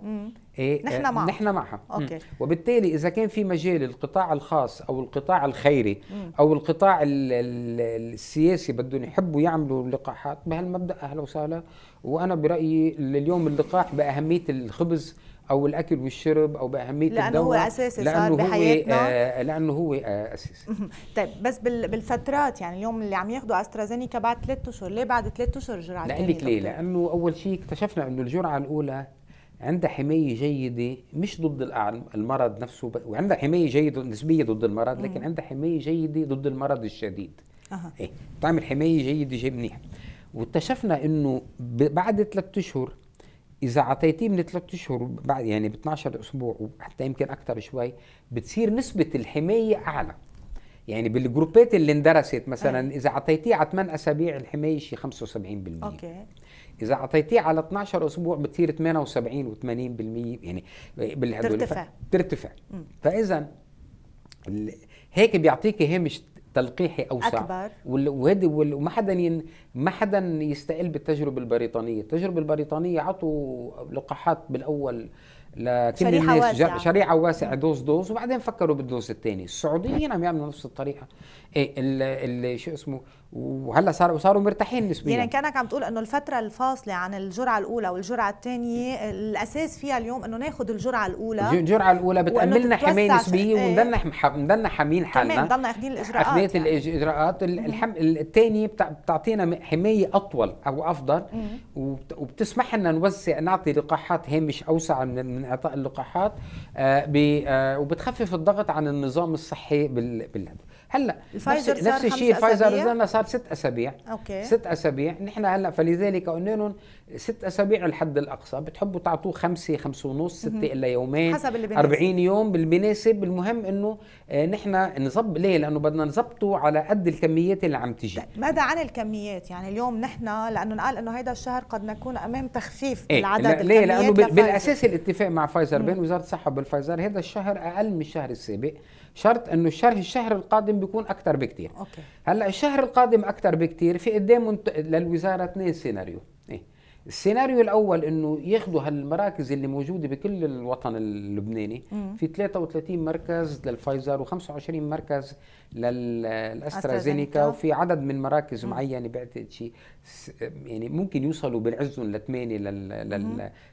إيه آه، نحن, معها. نحن معها أوكي. وبالتالي اذا كان في مجال القطاع الخاص او القطاع الخيري مم. او القطاع السياسي بدهم يحبوا يعملوا لقاحات بهالمبدا اهلا وسهلا وانا برايي اليوم اللقاح باهميه الخبز او الاكل والشرب او باهميه لأنه الدواء هو اساسي لانه بحياتنا هو آه لانه هو آه اساسي
طيب بس بالفترات يعني اليوم اللي عم ياخذوا استرازينيكا بعد ثلاث اشهر ليه بعد ثلاث اشهر الجرعه الثانيه لك
ليه لانه اول شيء اكتشفنا انه الجرعه الاولى عندها حماية جيدة مش ضد المرض نفسه وعندها حماية جيدة نسبية ضد المرض لكن عندها حماية جيدة ضد المرض الشديد اها إيه بتعمل حماية جيدة جي منيح واكتشفنا انه بعد ثلاثة اشهر اذا اعطيتيه من ثلاث اشهر بعد يعني ب 12 اسبوع وحتى يمكن اكثر شوي بتصير نسبه الحمايه اعلى يعني بالجروبات اللي اندرست مثلا اذا اعطيتيه على 8 اسابيع الحمايه شي 75% اوكي اذا اعطيتيه على 12 اسبوع بتصير 78 و80% يعني بالهدول ترتفع ترتفع فاذا هيك بيعطيكي هامش تلقيحي اوسع اكبر وهدي وما حدا ما حدا يستقل بالتجربه البريطانيه، التجربه البريطانيه عطوا لقاحات بالاول لكل شريحة واسعة شريحة واسعة دوز دوز وبعدين فكروا بالدوز الثاني، السعوديين عم يعملوا نفس الطريقة ايه شو اسمه وهلا صاروا صاروا مرتاحين نسبيا يعني
كانك عم تقول انه الفتره الفاصله عن الجرعه الاولى والجرعه الثانيه الاساس فيها اليوم انه ناخذ الجرعه الاولى الجرعه
الاولى بتاملنا حمايه نسبيه ايه ونضلنا حمين حامين حالنا كمان ضلنا
اخذين الاجراءات اخذين يعني.
الاجراءات الحم... الثانيه بتعطينا حمايه اطول او افضل وبتسمح لنا نوسع نعطي لقاحات هامش اوسع من من اعطاء اللقاحات آه ب... آه وبتخفف الضغط عن النظام الصحي بال... بالهدف هلا الفايزر نفس, نفس الشيء فايزر لنا صار ست اسابيع اوكي ست اسابيع نحن هلا فلذلك قلنا لهم ست اسابيع الحد الاقصى بتحبوا تعطوه خمسه خمسه ونص سته الا يومين حسب اللي بناسب 40 يوم بالمناسب المهم انه آه، نحن نظبط ليه لانه بدنا نظبطه على قد الكميات اللي عم تجي طيب،
ماذا عن الكميات يعني اليوم نحن لانه انقال انه هيدا الشهر قد نكون امام تخفيف إيه؟ العدد لا ليه لانه بالاساس
الاتفاق مع فايزر بين وزاره الصحه وبالفايزر هذا الشهر اقل من الشهر السابق شرط انه الشرح الشهر القادم بيكون اكثر بكثير اوكي هلا الشهر القادم اكثر بكثير في قدام للوزاره اثنين سيناريو إيه؟ السيناريو الاول انه ياخذوا هالمراكز اللي موجوده بكل الوطن اللبناني في 33 مركز للفايزر و25 مركز للاسترازينيكا وفي عدد من مراكز معينه بعتقد شيء يعني ممكن يوصلوا بنعزهم لثمانيه لل...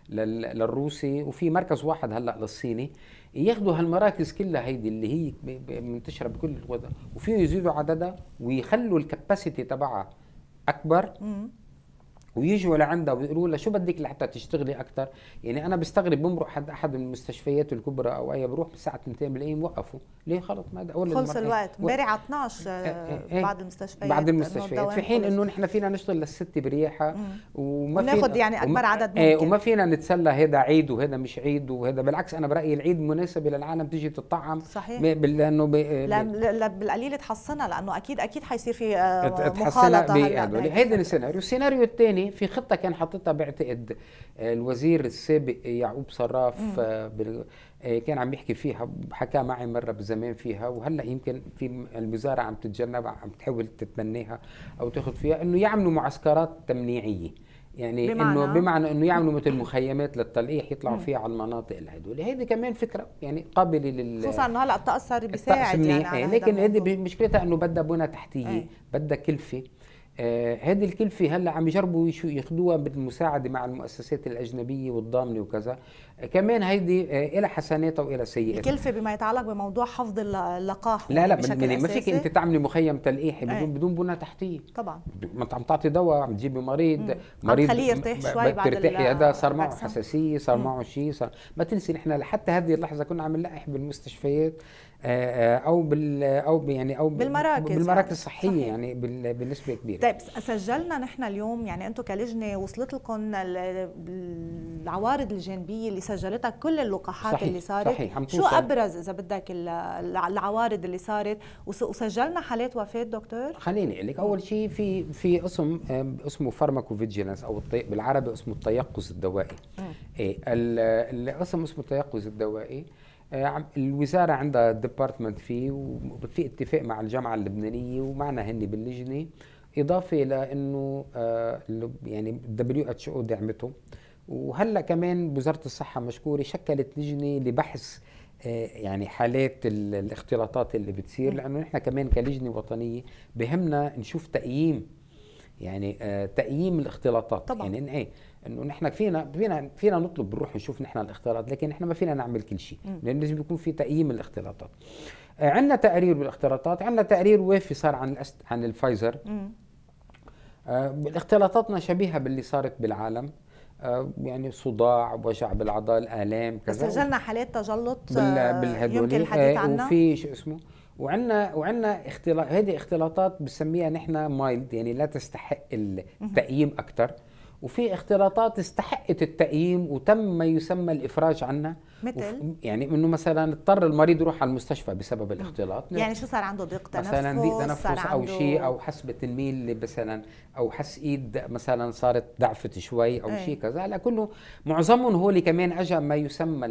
لل... للروسي وفي مركز واحد هلا للصيني ياخدوا هالمراكز كلها هيدي اللي هي منتشره بكل الوطن وفيه يزيدوا عددها ويخلوا الكباسيتي تبعها اكبر ويجوا لعندها ويقولوا لها شو بدك لحتى تشتغلي اكثر يعني انا بستغرب بمرق حد احد المستشفيات الكبرى او اي بروح بالساعه 2 بلاقيهم وقفوا ليه خلص ما ولا خلص الوقت امبارح على
12 ايه, إيه،, آه، إيه. بعض المستشفيات بعض المستشفيات في حين انه
نحن فينا نشتغل للست بريحه وما ناخذ يعني اكبر عدد إيه، ممكن ايه وما فينا نتسلى هذا عيد وهذا مش عيد وهذا بالعكس انا برايي العيد مناسبه للعالم تيجي تطعم صحيح لانه آه،
بالقليل تحصنها لانه اكيد اكيد حيصير في آه، مخالطه هذا يعني.
السيناريو السيناريو الثاني في خطه كان حاططها بعتقد آه، الوزير السابق يعقوب صراف آه، آه، كان عم يحكي فيها حكى معي مره بزمان فيها وهلا يمكن في الوزاره عم تتجنب عم تحاول تتبناها او تاخذ فيها انه يعملوا معسكرات تمنيعيه يعني بمعنى انه بمعنى انه يعملوا مثل مخيمات للتلقيح يطلعوا فيها على المناطق هدول هيدي كمان فكره يعني قابله لل خصوصا انه
هلا الطقس صار بيساعد يعني إيه، لكن
هيدي مشكلتها انه بدها بنى تحتيه إيه. بدها كلفه آه، هذه الكلفة هلا عم يجربوا ياخذوها بالمساعدة مع المؤسسات الأجنبية والضامنة وكذا، آه، كمان هيدي آه، إلها حسناتها وإلها سيئاتها الكلفة
بما يتعلق بموضوع حفظ اللقاح لا لا يعني ما فيك أنت
تعملي مخيم تلقيحي بدون إيه. بدون بنى تحتية طبعا ما أنت عم تعطي دواء عم تجيبي مريض مم. مريض خليه يرتاح شوي بعد ترتاحي هذا صار معه حساسية صار معه شيء صار ما تنسي نحن لحتى هذه اللحظة كنا عم نلقح بالمستشفيات آه، آه، او بال او يعني او بالمراكز بالمراكز يعني. الصحيه يعني, يعني بال بالنسبه كبيره طيب
سجلنا نحن اليوم يعني انتم كلجنه وصلت لكم العوارض الجانبيه اللي سجلتها كل اللقاحات صحيح اللي صارت صحيح عم شو ابرز اذا بدك العوارض اللي صارت وسجلنا حالات وفاه دكتور
خليني اقول لك اول شيء في في اسم آه، اسمه فيجيلانس او بالعربي اسمه التيقظ الدوائي إيه، الاسم اسمه التيقظ الدوائي آه، الوزاره عندها ديبارتمنت فيه وفي اتفاق مع الجامعه اللبنانيه ومعنا هني باللجنه اضافه الى انه آه، يعني الدبليو اتش او دعمته وهلا كمان وزاره الصحه مشكوره شكلت لجنه لبحث آه، يعني حالات الاختلاطات اللي بتصير لانه نحن كمان كلجنه وطنيه بهمنا نشوف تقييم يعني تقييم الاختلاطات طبعا. يعني ايه انه نحن فينا فينا فينا نطلب نروح نشوف نحن الاختلاط لكن نحن ما فينا نعمل كل شيء لانه لازم يكون في تقييم الاختلاطات آه، عندنا تقرير بالاختلاطات عندنا تقرير وافي صار عن عن الفايزر آه، اختلاطاتنا شبيهه باللي صارت بالعالم آه، يعني صداع وجع بالعضل الام كذا سجلنا
حالات تجلط بال... يمكن الحديث إيه، عنها وفي
شو اسمه وعندنا وعندنا اختلاط هذه اختلاطات بنسميها نحن مايلد يعني لا تستحق التقييم اكثر وفي اختلاطات استحقت التقييم وتم ما يسمى الافراج عنها مثل يعني انه مثلا اضطر المريض يروح على المستشفى بسبب الاختلاط يعني
شو صار عنده ضيق تنفس مثلا ضيق تنفس او شيء او
حس بتنميل مثلا او حس ايد مثلا صارت ضعفت شوي او إيه. شيء كذا هلا كله معظمهم هو اللي كمان اجى ما يسمى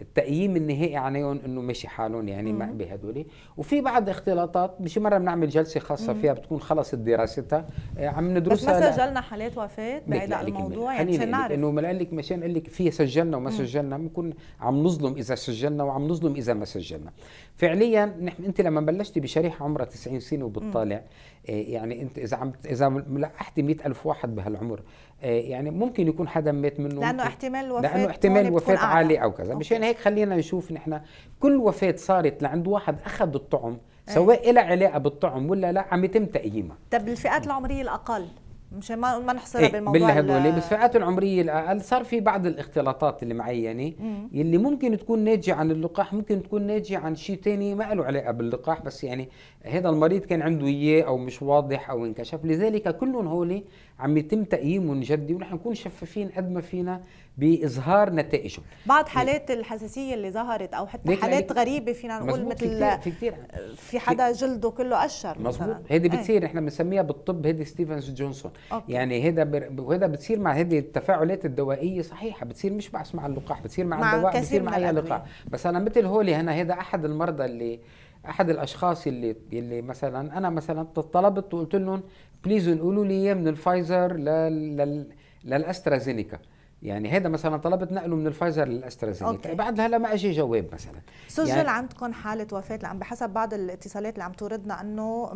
التقييم النهائي عليهم انه مشي حالهم يعني ما بهدول وفي بعض اختلاطات مش مره بنعمل جلسه خاصه مم. فيها بتكون خلصت دراستها آه، عم ندرسها بس ما
سجلنا حالات وفاه بعيد عن الموضوع يعني مشان نعرف انه
ما لك مشان اقول لك في سجلنا وما سجلنا بنكون عم نظلم اذا سجلنا وعم نظلم اذا ما سجلنا فعليا نحن انت لما بلشتي بشريحه عمرها 90 سنه وبتطالع إيه يعني انت اذا عم اذا لقحتي 100000 واحد بهالعمر إيه يعني ممكن يكون حدا مات منه لانه
احتمال الوفاه لانه احتمال الوفاه عالي
او كذا مشان هيك خلينا نشوف نحن كل وفاه صارت لعند واحد اخذ الطعم إيه. سواء لها علاقه بالطعم ولا لا عم يتم تقييمها
طب الفئات العمريه الاقل مشان ما ما نحصرها إيه بالموضوع باللي بس
فئات العمريه الاقل صار في بعض الاختلاطات المعينه يعني اللي ممكن تكون ناتجه عن اللقاح ممكن تكون ناتجه عن شيء ثاني ما له علاقه باللقاح بس يعني هذا المريض كان عنده اياه او مش واضح او انكشف لذلك كلهم هول عم يتم تقييمهم جدي ونحن نكون شفافين قد ما فينا باظهار نتائجه
بعض حالات الحساسيه اللي ظهرت او حتى حالات غريبه فينا نقول مثل في كتير, في في حدا جلده كله قشر مزبوط هيدي إيه. بتصير
احنا بنسميها بالطب هيدي ستيفنز جونسون أوكي. يعني هيدا وهذا وهيدا بتصير مع هيدي التفاعلات الدوائيه صحيحه بتصير مش بس مع اللقاح بتصير مع, مع الدواء بتصير مع اي لقاح بس انا مثل هولي انا هيدا احد المرضى اللي احد الاشخاص اللي اللي مثلا انا مثلا طلبت وقلت لهم بليز قولوا لي اياه من الفايزر لل... لل... للاسترازينيكا يعني هذا مثلا طلبت نقله من الفايزر للاسترازينيكا بعد هلا ما اجى جواب مثلا سجل يعني
عندكم حاله وفاه لان بحسب بعض الاتصالات اللي عم توردنا انه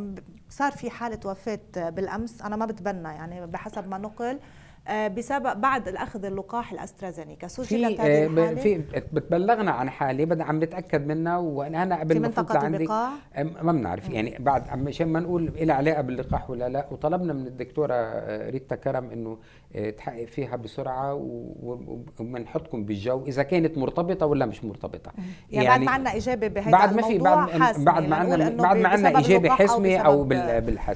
صار في حاله وفاه بالامس انا ما بتبنى يعني بحسب ما نقل آه، بسبب بعد الاخذ اللقاح الاسترازينيكا سجلت هذه آه، الحاله في
بتبلغنا عن حاله بدنا عم نتاكد منها وانا قبل ما فوت لعندي ما بنعرف يعني بعد مشان ما نقول لها علاقه باللقاح ولا لا وطلبنا من الدكتوره آه، ريتا كرم انه آه، تحقق فيها بسرعه ومنحطكم بالجو اذا كانت مرتبطه ولا مش مرتبطه يعني, يعني بعد يعني ما عندنا
اجابه بهذا بعد ما في بعد بعد ما عندنا بعد ما عندنا اجابه حسمه او, أو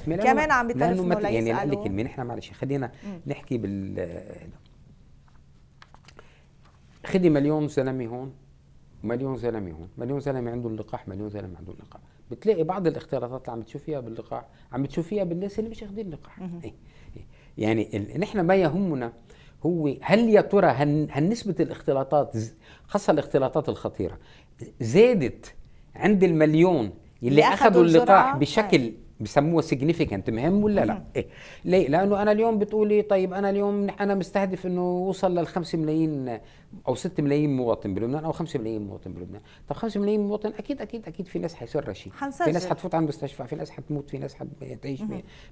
كمان عم بيتلفنوا يعني اقول كلمه نحن معلش خلينا نحكي بال خدي مليون زلمه هون مليون زلمه هون مليون زلمه عندهم لقاح مليون زلمه عندهم لقاح بتلاقي بعض الاختلاطات اللي عم تشوفيها باللقاح عم تشوفيها بالناس اللي مش اخذين لقاح يعني نحن ما يهمنا هو هل يا ترى هل, هل نسبه الاختلاطات خاصه الاختلاطات الخطيره زادت عند المليون اللي اخذوا اللقاح بشكل أيوة. بيسموها سيجنيفيكانت مهم ولا لا؟ إيه؟ ليه؟ لانه انا اليوم بتقولي طيب انا اليوم انا مستهدف انه اوصل لل 5 ملايين او 6 ملايين مواطن بلبنان او 5 ملايين مواطن بلبنان، طب 5 ملايين مواطن اكيد اكيد اكيد في ناس حيصير رشيد في ناس حتفوت على المستشفى، في ناس حتموت، في ناس حتعيش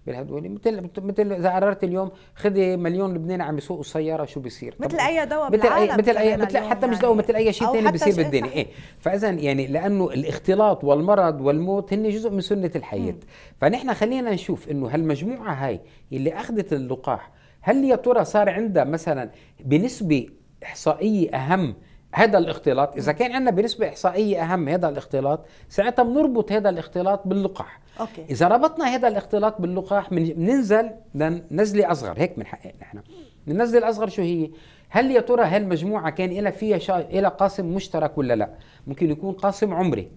بالهدول مثل مثل اذا قررت اليوم خذي مليون لبناني عم يسوقوا السياره شو بيصير؟ مثل
اي دواء مثل اي مثل اي مثل حتى مش دواء يعني. مثل اي شيء ثاني بيصير بالدنيا ايه
فاذا يعني لانه الاختلاط والمرض والموت هن جزء من سنه الحياه فنحن خلينا نشوف انه هالمجموعه هاي اللي اخذت اللقاح هل يا ترى صار عندها مثلا بنسبه احصائيه اهم هذا الاختلاط اذا كان عندنا بنسبه احصائيه اهم هذا الاختلاط ساعتها بنربط هذا الاختلاط باللقاح أوكي. اذا ربطنا هذا الاختلاط باللقاح بننزل لنزله اصغر هيك بنحقق نحن النزله الاصغر شو هي هل يا ترى هالمجموعه كان لها فيها شا... لها قاسم مشترك ولا لا ممكن يكون قاسم عمري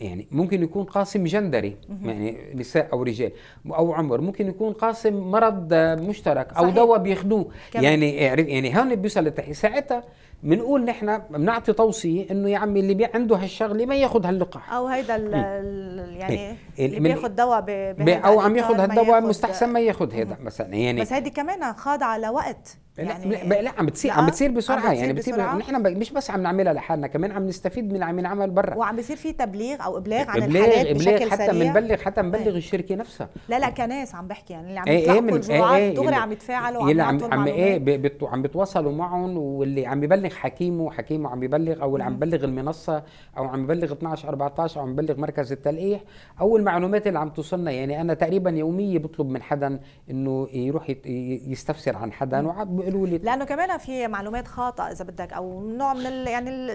يعني ممكن يكون قاسم جندري يعني نساء او رجال او عمر ممكن يكون قاسم مرض مشترك او دواء بياخذوه يعني يعني هون بيوصل لتحي ساعتها بنقول نحن بنعطي توصيه انه يا عمي اللي عنده هالشغله ما ياخذ هاللقاح او هيدا يعني إيه. اللي بياخد دواء او عم ياخد هالدواء مستحسن ما هذا مثلا يعني بس هذه كمان خاضعه لوقت يعني لا, لا عم بتصير عم بتصير بسرعه عم يعني بتصير نحن مش بس عم نعملها لحالنا كمان عم نستفيد من اللي عم ينعمل برا وعم بيصير في تبليغ او ابلاغ عن إبلاغ الحالات إبلاغ بشكل حتى سريع بنبلغ حتى بنبلغ إيه. الشركه نفسها
لا لا كناس عم بحكي يعني اللي عم إيه، إيه، يتلقوا الجرعات دغري عم يتفاعلوا وعم عم, عم ايه
عم بيتواصلوا معهم واللي عم يبلغ حكيمه حكيمه عم يبلغ او اللي عم يبلغ المنصه او عم يبلغ 12 14 او عم يبلغ مركز التلقيح او المعلومات اللي عم توصلنا يعني انا تقريبا يوميا بطلب من حدا انه يروح يستفسر عن حدا
وبيقولوا لي لانه كمان في معلومات خاطئه اذا بدك او نوع من ال يعني ال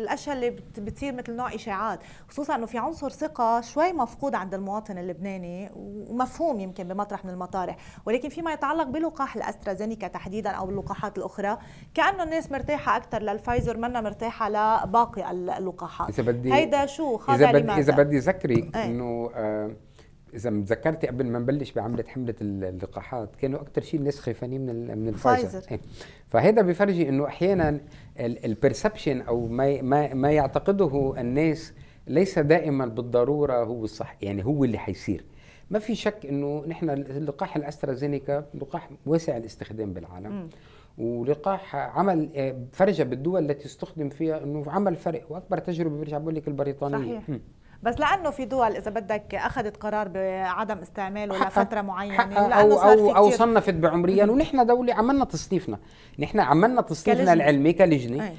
الاشياء اللي بتصير مثل نوع اشاعات خصوصا انه في عنصر ثقه شوي مفقود عند المواطن اللبناني ومفهوم يمكن بمطرح من المطارح ولكن فيما يتعلق بلقاح الاسترازينيكا تحديدا او اللقاحات الاخرى كانه الناس مرتاحه اكثر للفايزر منا مرتاحه لباقي اللقاحات اذا بدي هيدا شو خاضع اذا بدي اذا بدي
ذكري إيه. انه آه، اذا متذكرتي قبل ما نبلش بعمله حمله اللقاحات كانوا اكثر شيء الناس خايفانين من من الفايزر إيه. فهذا بفرجي انه احيانا البرسبشن او ما ما ما يعتقده الناس ليس دائما بالضروره هو الصح يعني هو اللي حيصير ما في شك انه نحن لقاح الاسترازينيكا لقاح واسع الاستخدام بالعالم م. ولقاح عمل آه، فرجه بالدول التي استخدم فيها انه عمل فرق واكبر تجربه برجع بقول لك البريطانيه صحيح.
بس لانه في دول اذا بدك اخذت قرار بعدم استعماله لفتره معينه لانه او او او صنفت
بعمريا ونحن دوله عملنا تصنيفنا نحن عملنا تصنيفنا العلمي كلجنه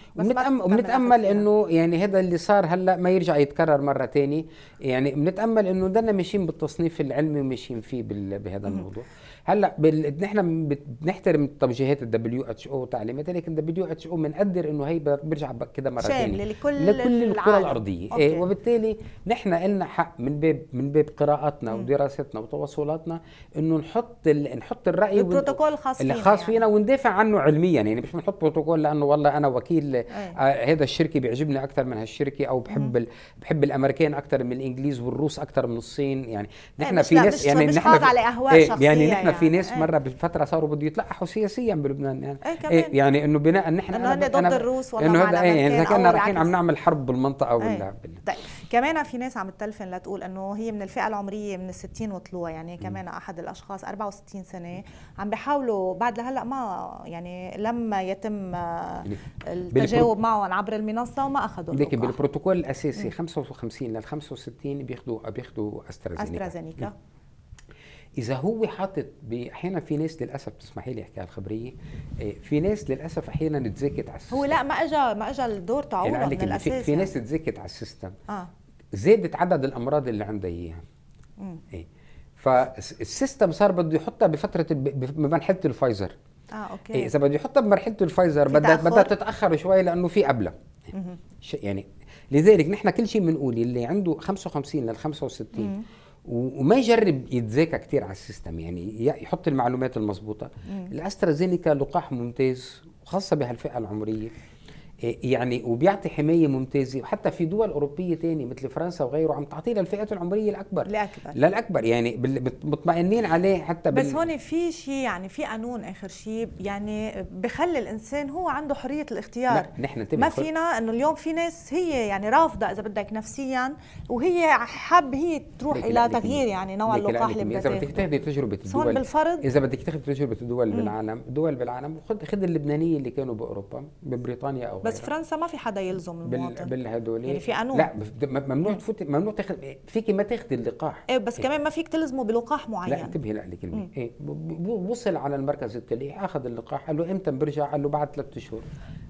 وبنتامل انه يعني هذا اللي صار هلا ما يرجع يتكرر مره ثانيه يعني بنتامل انه دنا ماشيين بالتصنيف العلمي وماشيين فيه بهذا الموضوع هلا بال... نحن بنحترم توجيهات الدبليو اتش او وتعليماتها لكن الدبليو اتش او بنقدر انه هي برجع كده مره ثانيه لكل لكل الكره الارضيه إيه وبالتالي نحن لنا حق من باب من باب قراءاتنا ودراستنا وتواصلاتنا انه نحط ال... نحط الراي البروتوكول
الخاص فينا الخاص يعني.
فينا يعني. وندافع عنه علميا يعني مش بنحط بروتوكول لانه والله انا وكيل إيه. آه هذا الشركه بيعجبني اكثر من هالشركه او بحب ال... بحب الامريكان اكثر من الانجليز والروس اكثر من الصين يعني نحن في ناس يعني نحن على اهواء إيه، يعني شخصيه يعني نحن يعني. في ناس ايه. مره بفتره صاروا بده يتلقحوا سياسيا بلبنان إيه، إيه، يعني أي كمان. إيه يعني انه بناء ان احنا انه هن ضد الروس والله انه هذا ايه اذا كنا رايحين عم نعمل حرب بالمنطقه إيه. ولا طيب
كمان في ناس عم تلفن لتقول انه هي من الفئه العمريه من ال 60 وطلوع يعني كمان احد الاشخاص 64 سنه عم بيحاولوا بعد لهلا ما يعني لما يتم يعني آه، التجاوب معهم عبر المنصه وما اخذوا لكن بالبروتوكول
الاساسي 55 لل 65 بياخذوا بياخذوا استرازينيكا استرازينيكا اذا هو حاطط احيانا في ناس للاسف تسمحي لي احكي على الخبريه إيه، في ناس للاسف احيانا تزكت على السيستم
هو لا ما اجى ما اجى الدور تعوضها يعني من الاساس في, في ناس يعني.
تزكت على السيستم آه. زادت عدد الامراض اللي عندها اياها ايه فالسيستم صار بده يحطها بفتره بمرحله الفايزر اه اوكي إيه اذا بده يحطها بمرحله الفايزر بدها بدها تتاخر شوي لانه في قبلها يعني لذلك نحن كل شيء بنقول اللي عنده 55 لل 65 وما يجرب يتذاكى كتير على السيستم يعني يحط المعلومات المضبوطه الاسترازينيكا لقاح ممتاز خاصه بهالفئه العمريه يعني وبيعطي حمايه ممتازه وحتى في دول اوروبيه تانية مثل فرنسا وغيره عم تعطيه للفئات العمريه الاكبر الاكبر للاكبر يعني مطمئنين عليه حتى بال... بس
هون في شيء يعني في قانون اخر شيء يعني بخلي الانسان هو عنده حريه الاختيار لا
نحن ما فينا
انه اليوم في ناس هي يعني رافضه اذا بدك نفسيا وهي حب هي تروح الى تغيير يعني نوع اللقاح اللي اذا بدك
تاخذي تجربه الدول بالفرض اذا بدك تاخذي تجربه الدول بالعالم دول بالعالم خذ خذ اللبنانيه اللي كانوا باوروبا ببريطانيا او بس أيوة.
فرنسا ما في حدا يلزم المواطن
بالهدول يعني في قانون لا ممنوع تفوت ممنوع تاخذ فيك ما تاخذي اللقاح ايه بس إيه. كمان
ما فيك تلزمه بلقاح معين لا
انتبهي لا لكلمه ايه وصل على المركز التلقيح اخذ اللقاح قال له امتى برجع قال له بعد ثلاث شهور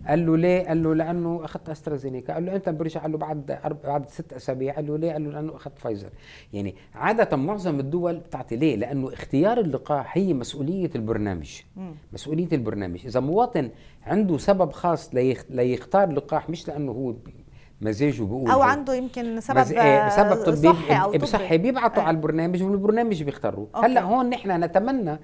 قال له ليه؟ قال له لانه اخذت استرازينيكا، قال له امتى برجع؟ قال له بعد أرب... بعد ست اسابيع، قال له ليه؟ قال له لانه اخذت فايزر. يعني عاده معظم الدول بتعطي ليه؟ لانه اختيار اللقاح هي مسؤوليه البرنامج. مم. مسؤوليه البرنامج، اذا مواطن عنده سبب خاص ليخ... لي يختار لقاح مش لانه هو مزاجه بيقول او إيه؟ عنده يمكن سبب مز... إيه، آه سبب طبي صحي او طبي صحي بيبعتوا آه. على إيه. البرنامج والبرنامج بيختاروه هلا هون نحن نتمنى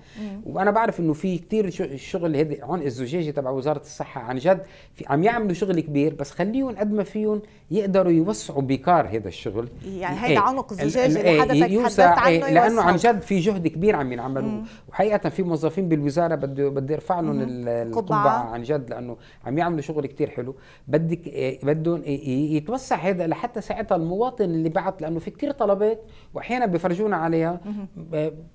وانا بعرف انه في كثير الشغل هذا عن الزجاجه تبع وزاره الصحه عن جد في عم يعملوا شغل كبير بس خليهم قد ما فيهم يقدروا يوسعوا بكار هذا الشغل يعني هيدا عنق الزجاجه اللي حضرتك تحدثت عنه لانه عن جد في جهد كبير عم ينعملوا وحقيقه في موظفين بالوزاره بدي بدي ارفع لهم القبعه عن جد لانه عم يعملوا شغل كثير حلو بدك بدهم يتوسع هذا لحتى ساعتها المواطن اللي بعت لانه في كثير طلبات واحيانا بفرجونا عليها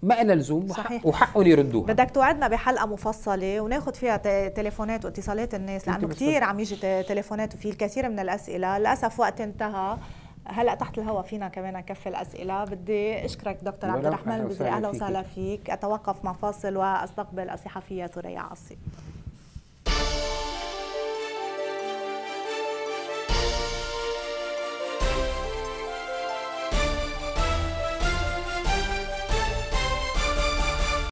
ما لها لزوم وحقهم يردوها بدك
توعدنا بحلقه مفصله وناخذ فيها تليفونات واتصالات الناس لانه كثير عم يجي تليفونات وفي الكثير من الاسئله للاسف وقت انتهى هلا تحت الهواء فينا كمان نكفي الاسئله بدي اشكرك دكتور عبد الرحمن البزري اهلا وسهلا فيك اتوقف مع فاصل واستقبل الصحفيه ثريا عاصي